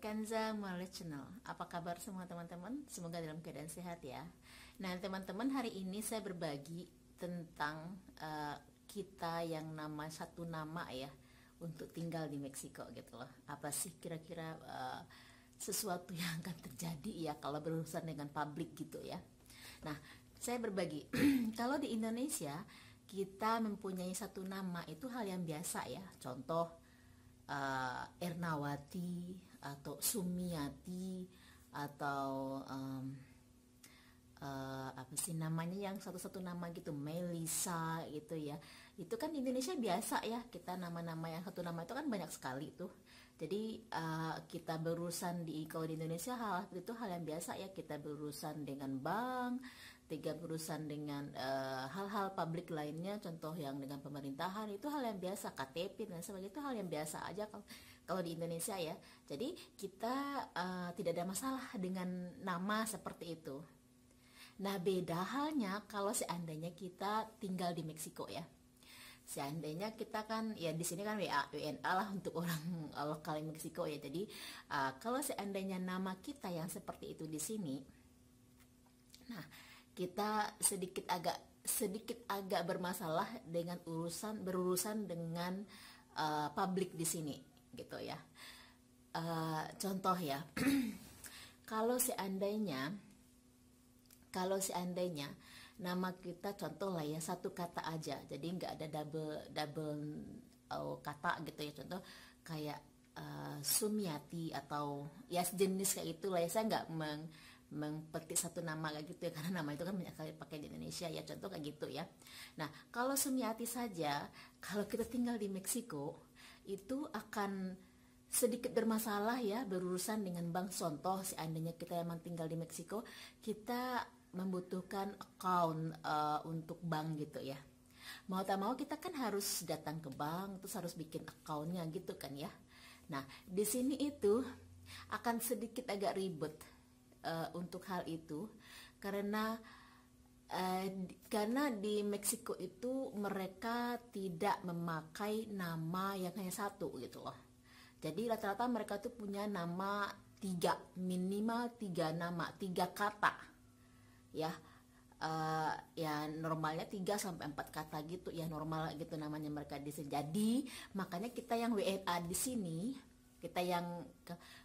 Kanza Knowledge Channel. Apa kabar semua teman-teman? Semoga dalam keadaan sehat ya. Nah, teman-teman, hari ini saya berbagi tentang uh, kita yang nama satu nama ya untuk tinggal di Meksiko gitu loh. Apa sih kira-kira uh, sesuatu yang akan terjadi ya kalau berurusan dengan publik gitu ya. Nah, saya berbagi. kalau di Indonesia kita mempunyai satu nama itu hal yang biasa ya. Contoh uh, Ernawati, atau Sumiati atau um, uh, apa sih namanya yang satu-satu nama gitu Melisa gitu ya itu kan di Indonesia biasa ya kita nama-nama yang satu nama itu kan banyak sekali tuh jadi uh, kita berurusan di kalau di Indonesia hal itu hal yang biasa ya kita berurusan dengan bank tiga berurusan dengan eh, hal-hal uh, publik lainnya contoh yang dengan pemerintahan itu hal yang biasa KTP dan sebagainya itu hal yang biasa aja kalau kalau di Indonesia ya. Jadi kita uh, tidak ada masalah dengan nama seperti itu. Nah, beda halnya kalau seandainya kita tinggal di Meksiko ya. Seandainya kita kan ya di sini kan WA, WNA lah untuk orang eh, lokal di Meksiko ya. Jadi uh, kalau seandainya nama kita yang seperti itu di sini nah, kita sedikit agak sedikit agak bermasalah dengan urusan berurusan dengan uh, publik di sini gitu ya uh, contoh ya kalau seandainya kalau seandainya nama kita contoh lah ya satu kata aja jadi nggak ada double double oh, kata gitu ya contoh kayak uh, Sumiati atau ya sejenis kayak lah ya saya nggak meng mengpetik satu nama kayak gitu ya karena nama itu kan banyak kali pakai di Indonesia ya contoh kayak gitu ya nah kalau Sumiati saja kalau kita tinggal di Meksiko itu akan sedikit bermasalah ya berurusan dengan bank contoh seandainya kita emang tinggal di Meksiko kita membutuhkan account uh, untuk bank gitu ya mau tak mau kita kan harus datang ke bank terus harus bikin accountnya gitu kan ya nah di sini itu akan sedikit agak ribet uh, untuk hal itu karena Eh, karena di Meksiko itu mereka tidak memakai nama yang hanya satu gitu loh. Jadi rata-rata mereka tuh punya nama tiga minimal tiga nama tiga kata ya uh, ya normalnya tiga sampai empat kata gitu ya normal gitu namanya mereka di sini jadi makanya kita yang WNA di sini kita yang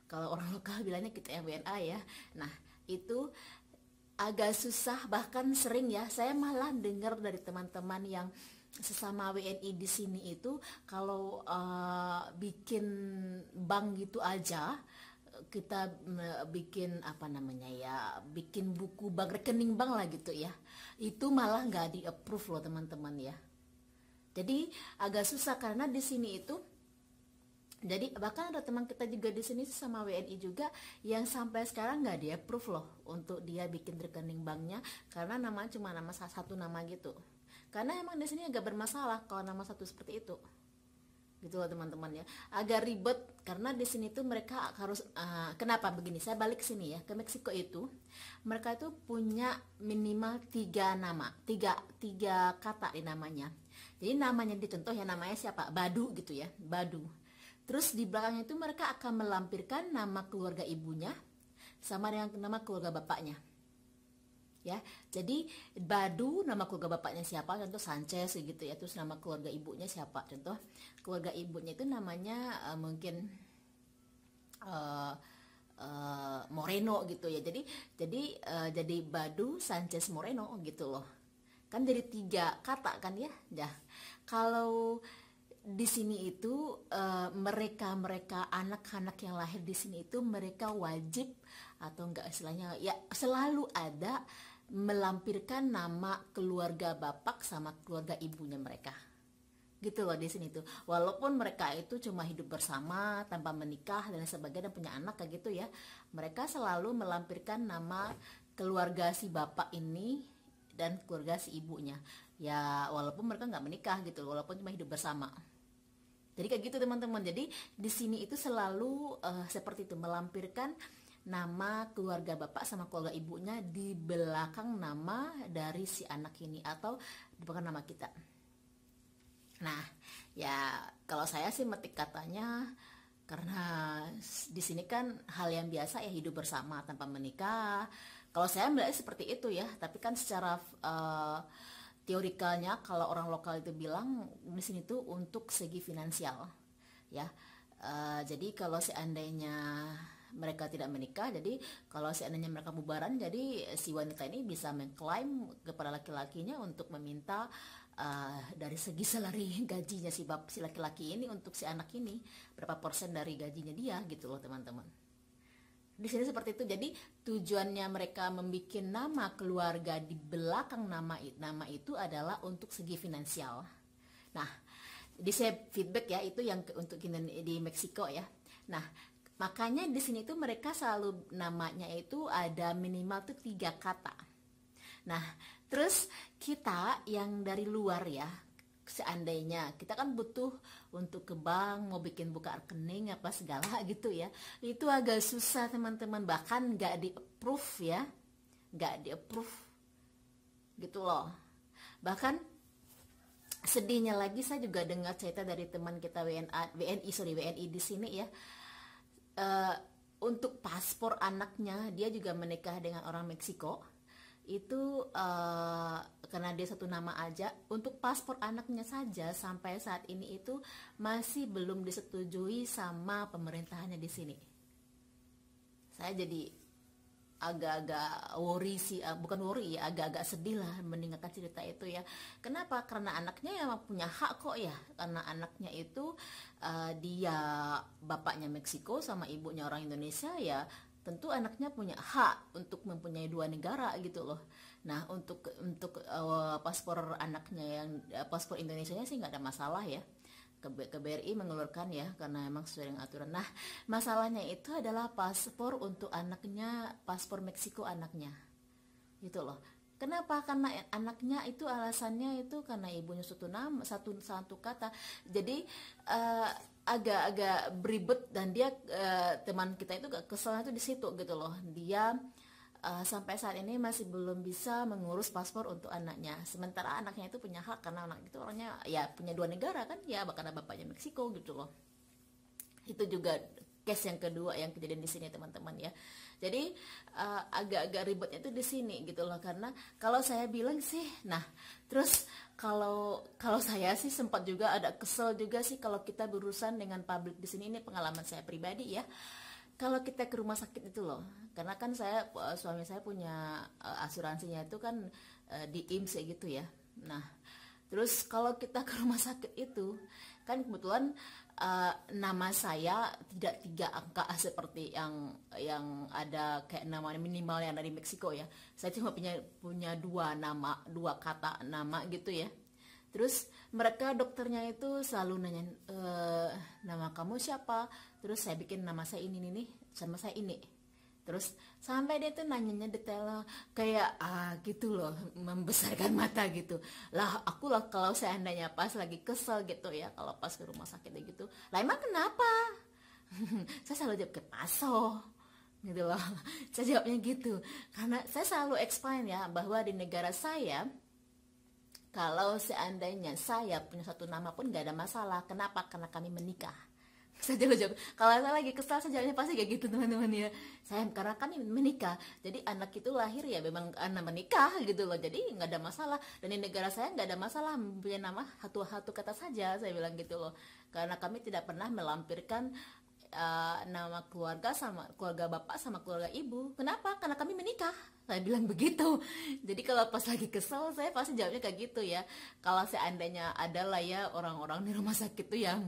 kalau orang lokal bilangnya kita yang WNA ya nah itu agak susah bahkan sering ya saya malah dengar dari teman-teman yang sesama WNI di sini itu kalau uh, bikin bank gitu aja kita eh, bikin apa namanya ya bikin buku bank rekening bank lah gitu ya itu malah nggak di approve loh teman-teman ya jadi agak susah karena di sini itu jadi bahkan ada teman kita juga di sini sama WNI juga yang sampai sekarang nggak dia proof loh untuk dia bikin rekening banknya karena nama cuma nama satu nama gitu. Karena emang di sini agak bermasalah kalau nama satu seperti itu. Gitu loh teman-teman ya. Agak ribet karena di sini tuh mereka harus uh, kenapa begini? Saya balik ke sini ya ke Meksiko itu mereka tuh punya minimal tiga nama, tiga tiga kata di namanya. Jadi namanya dicontoh ya namanya siapa? Badu gitu ya, Badu Terus di belakangnya itu mereka akan melampirkan nama keluarga ibunya sama dengan nama keluarga bapaknya. Ya, jadi Badu nama keluarga bapaknya siapa? Contoh Sanchez gitu ya. Terus nama keluarga ibunya siapa? Contoh keluarga ibunya itu namanya uh, mungkin uh, uh, Moreno gitu ya. Jadi jadi uh, jadi Badu Sanchez Moreno gitu loh. Kan dari tiga kata kan ya. Ya. Kalau di sini itu mereka-mereka eh, anak-anak yang lahir di sini itu mereka wajib atau enggak istilahnya ya selalu ada melampirkan nama keluarga bapak sama keluarga ibunya mereka. Gitu loh di sini itu Walaupun mereka itu cuma hidup bersama tanpa menikah dan sebagainya punya anak kayak gitu ya. Mereka selalu melampirkan nama keluarga si bapak ini dan keluarga si ibunya. Ya walaupun mereka nggak menikah gitu, walaupun cuma hidup bersama. Jadi kayak gitu teman-teman. Jadi di sini itu selalu uh, seperti itu melampirkan nama keluarga bapak sama keluarga ibunya di belakang nama dari si anak ini atau di belakang nama kita. Nah, ya kalau saya sih metik katanya karena di sini kan hal yang biasa ya hidup bersama tanpa menikah. Kalau saya melihat seperti itu ya, tapi kan secara uh, teorikalnya kalau orang lokal itu bilang di sini itu untuk segi finansial ya uh, jadi kalau seandainya mereka tidak menikah jadi kalau seandainya mereka bubaran jadi si wanita ini bisa mengklaim kepada laki-lakinya untuk meminta uh, dari segi salary gajinya si bab si laki-laki ini untuk si anak ini berapa persen dari gajinya dia gitu loh teman-teman di sini seperti itu jadi tujuannya mereka membuat nama keluarga di belakang nama nama itu adalah untuk segi finansial nah di saya feedback ya itu yang untuk di Meksiko ya nah makanya di sini itu mereka selalu namanya itu ada minimal tuh tiga kata nah terus kita yang dari luar ya seandainya kita kan butuh untuk ke bank mau bikin buka rekening apa segala gitu ya itu agak susah teman-teman bahkan nggak di approve ya nggak di approve gitu loh bahkan sedihnya lagi saya juga dengar cerita dari teman kita WNA WNI sorry WNI di sini ya uh, untuk paspor anaknya dia juga menikah dengan orang Meksiko itu uh, karena dia satu nama aja untuk paspor anaknya saja sampai saat ini itu masih belum disetujui sama pemerintahannya di sini saya jadi agak-agak worry sih uh, bukan worry ya agak-agak sedih lah mendengarkan cerita itu ya kenapa karena anaknya yang punya hak kok ya karena anaknya itu uh, dia bapaknya Meksiko sama ibunya orang Indonesia ya tentu anaknya punya hak untuk mempunyai dua negara gitu loh. Nah untuk untuk uh, paspor anaknya yang uh, paspor Indonesia sih nggak ada masalah ya. Ke, ke BRI mengeluarkan ya karena emang sesuai dengan aturan. Nah masalahnya itu adalah paspor untuk anaknya paspor Meksiko anaknya gitu loh. Kenapa? Karena anaknya itu alasannya itu karena ibunya satu nama satu satu kata. Jadi uh, agak-agak beribet dan dia uh, teman kita itu kesalnya itu di situ gitu loh dia uh, sampai saat ini masih belum bisa mengurus paspor untuk anaknya sementara anaknya itu punya hak karena anak itu orangnya ya punya dua negara kan ya bahkan bapaknya Meksiko gitu loh itu juga case yang kedua yang kejadian di sini teman-teman ya jadi agak eh, agak-agak ribetnya itu di sini gitu loh karena kalau saya bilang sih, nah terus kalau kalau saya sih sempat juga ada kesel juga sih kalau kita berurusan dengan publik di sini ini pengalaman saya pribadi ya. Kalau kita ke rumah sakit itu loh, karena kan saya eh, suami saya punya eh, asuransinya itu kan uh, di IMC e gitu ya. Nah, terus kalau kita ke rumah sakit itu kan kebetulan uh, nama saya tidak tiga angka seperti yang yang ada kayak nama minimal yang dari Meksiko ya. Saya cuma punya punya dua nama, dua kata nama gitu ya. Terus mereka dokternya itu selalu nanya e, eh, nama kamu siapa? Terus saya bikin nama saya ini nih, sama saya ini terus sampai dia tuh nanyanya detail kayak ah gitu loh membesarkan mata gitu lah aku lah kalau seandainya pas lagi kesel gitu ya kalau pas ke rumah sakit gitu lah emang kenapa saya selalu jawab ke paso gitu loh saya jawabnya gitu karena saya selalu explain ya bahwa di negara saya kalau seandainya saya punya satu nama pun gak ada masalah kenapa karena kami menikah saya jago-jago kalau saya lagi kesal sejauhnya pasti kayak gitu teman-teman ya saya karena kan menikah jadi anak itu lahir ya memang anak menikah gitu loh jadi nggak ada masalah dan di negara saya nggak ada masalah punya nama satu-satu kata saja saya bilang gitu loh karena kami tidak pernah melampirkan uh, nama keluarga sama keluarga bapak sama keluarga ibu kenapa karena kami menikah saya bilang begitu jadi kalau pas lagi kesel saya pasti jawabnya kayak gitu ya kalau seandainya ada lah ya orang-orang di rumah sakit tuh yang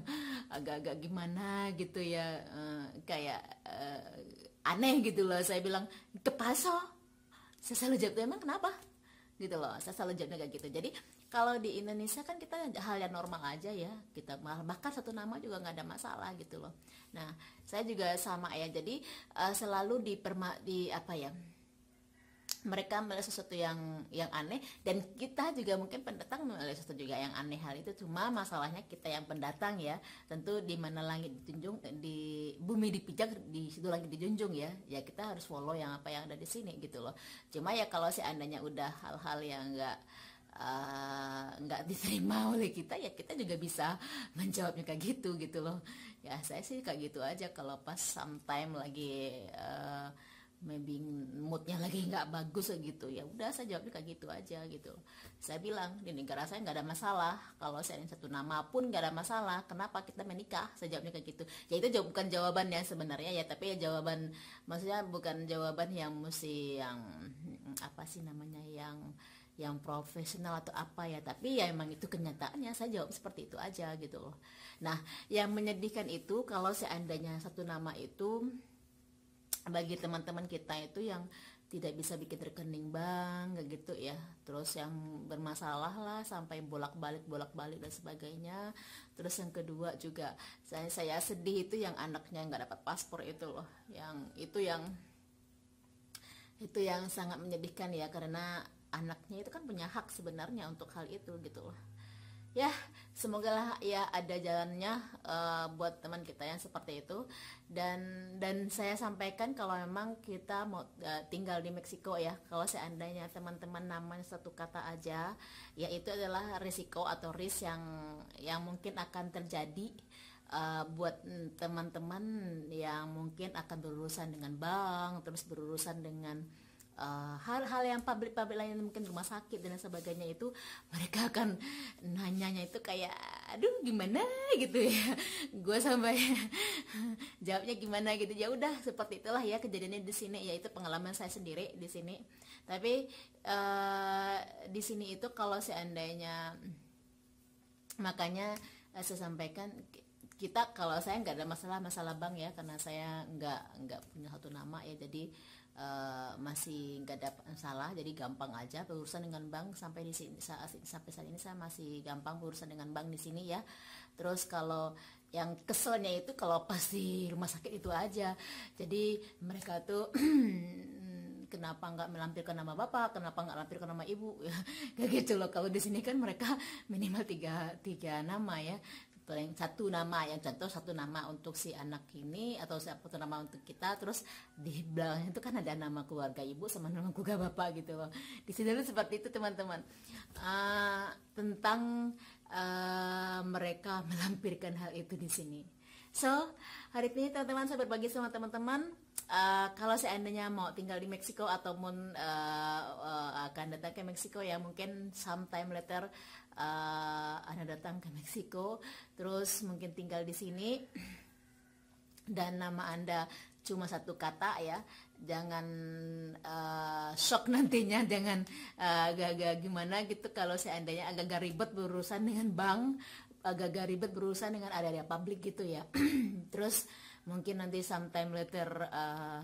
agak-agak gimana gitu ya uh, kayak uh, aneh gitu loh saya bilang kepaso saya selalu jawab emang kenapa gitu loh saya selalu jawabnya kayak gitu jadi kalau di Indonesia kan kita hal yang normal aja ya kita bahkan satu nama juga nggak ada masalah gitu loh nah saya juga sama ya jadi uh, selalu di perma di apa ya mereka melihat sesuatu yang yang aneh dan kita juga mungkin pendatang melihat sesuatu juga yang aneh hal itu cuma masalahnya kita yang pendatang ya tentu di mana langit dijunjung di bumi dipijak di situ langit dijunjung ya ya kita harus follow yang apa yang ada di sini gitu loh cuma ya kalau seandainya udah hal-hal yang enggak Eh, nggak uh, diterima oleh kita ya kita juga bisa menjawabnya kayak gitu gitu loh ya saya sih kayak gitu aja kalau pas sometime lagi uh, maybe moodnya lagi nggak bagus gitu ya udah saya jawabnya kayak gitu aja gitu saya bilang di negara saya nggak ada masalah kalau saya ingin satu nama pun nggak ada masalah kenapa kita menikah saya jawabnya kayak gitu ya itu jawab bukan ya sebenarnya ya tapi ya jawaban maksudnya bukan jawaban yang mesti yang apa sih namanya yang yang profesional atau apa ya tapi ya emang itu kenyataannya saya jawab seperti itu aja gitu loh nah yang menyedihkan itu kalau seandainya satu nama itu bagi teman-teman kita itu yang tidak bisa bikin rekening bank kayak gitu ya terus yang bermasalah lah sampai bolak-balik bolak-balik dan sebagainya terus yang kedua juga saya saya sedih itu yang anaknya nggak dapat paspor itu loh yang itu yang itu yang sangat menyedihkan ya karena anaknya itu kan punya hak sebenarnya untuk hal itu gitu loh ya semoga lah ya ada jalannya uh, buat teman kita yang seperti itu dan dan saya sampaikan kalau memang kita mau uh, tinggal di Meksiko ya kalau seandainya teman-teman namanya satu kata aja yaitu adalah risiko atau risk yang yang mungkin akan terjadi uh, buat teman-teman yang mungkin akan berurusan dengan bank terus berurusan dengan Eh, hal-hal uh, yang pabrik-pabrik lain mungkin rumah sakit dan sebagainya itu mereka akan nanyanya itu kayak aduh gimana gitu ya gue sampai jawabnya gimana gitu ya udah seperti itulah ya kejadiannya di sini yaitu pengalaman saya sendiri di sini tapi uh, di sini itu kalau seandainya makanya eh, saya sampaikan kita kalau saya nggak ada masalah masalah bank ya karena saya nggak nggak punya satu nama ya jadi Eh, masih nggak ada salah jadi gampang aja berurusan dengan bank sampai di sini saat sampai saat ini saya masih gampang berurusan dengan bank di sini ya terus kalau yang keselnya itu kalau pas di rumah sakit itu aja jadi mereka tuh kenapa nggak melampirkan nama bapak kenapa nggak lampirkan nama ibu kayak gitu loh kalau di sini kan mereka minimal tiga tiga nama ya paling gitu, satu nama yang contoh satu nama untuk si anak ini atau siapa satu nama untuk kita terus di belakangnya itu kan ada nama keluarga ibu sama nama keluarga bapak gitu loh di sini seperti itu teman-teman uh, tentang uh, mereka melampirkan hal itu di sini so hari ini teman-teman saya berbagi sama teman-teman Uh, kalau seandainya mau tinggal di Meksiko ataupun uh, uh, akan datang ke Meksiko ya mungkin sometime later uh, anda datang ke Meksiko terus mungkin tinggal di sini dan nama anda cuma satu kata ya jangan uh, shock nantinya jangan agak-agak uh, gimana gitu kalau seandainya agak-agak ribet berurusan dengan bank agak-agak ribet berurusan dengan area-area publik gitu ya terus mungkin nanti sometime later uh,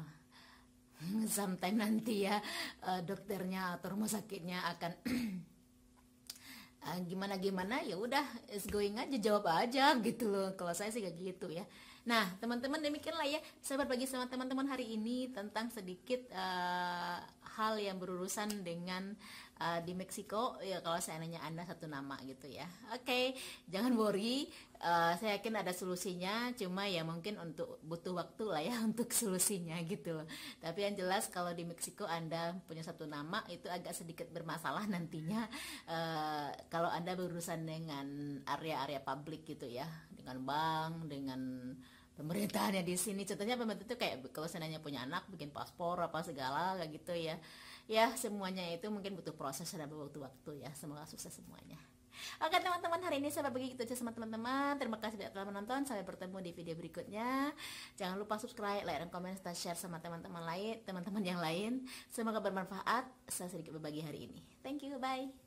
sometime nanti ya uh, dokternya atau rumah sakitnya akan eh, gimana gimana ya udah is going aja jawab aja gitu loh kalau saya sih kayak gitu ya nah teman-teman demikianlah ya saya berbagi sama teman-teman hari ini tentang sedikit uh, hal yang berurusan dengan uh, di Meksiko ya kalau seandainya anda satu nama gitu ya oke okay, jangan worry uh, saya yakin ada solusinya cuma ya mungkin untuk butuh waktu lah ya untuk solusinya gitu tapi yang jelas kalau di Meksiko anda punya satu nama itu agak sedikit bermasalah nantinya uh, kalau anda berurusan dengan area-area publik gitu ya dengan bank dengan pemerintahannya di sini contohnya pemerintah itu kayak kalau seandainya punya anak bikin paspor apa segala kayak gitu ya ya semuanya itu mungkin butuh proses dan butuh waktu ya semoga sukses semuanya Oke teman-teman hari ini sampai begitu aja sama teman-teman Terima kasih telah menonton Sampai bertemu di video berikutnya Jangan lupa subscribe, like, dan komen, serta share sama teman-teman lain Teman-teman yang lain Semoga bermanfaat Saya sedikit berbagi hari ini Thank you, bye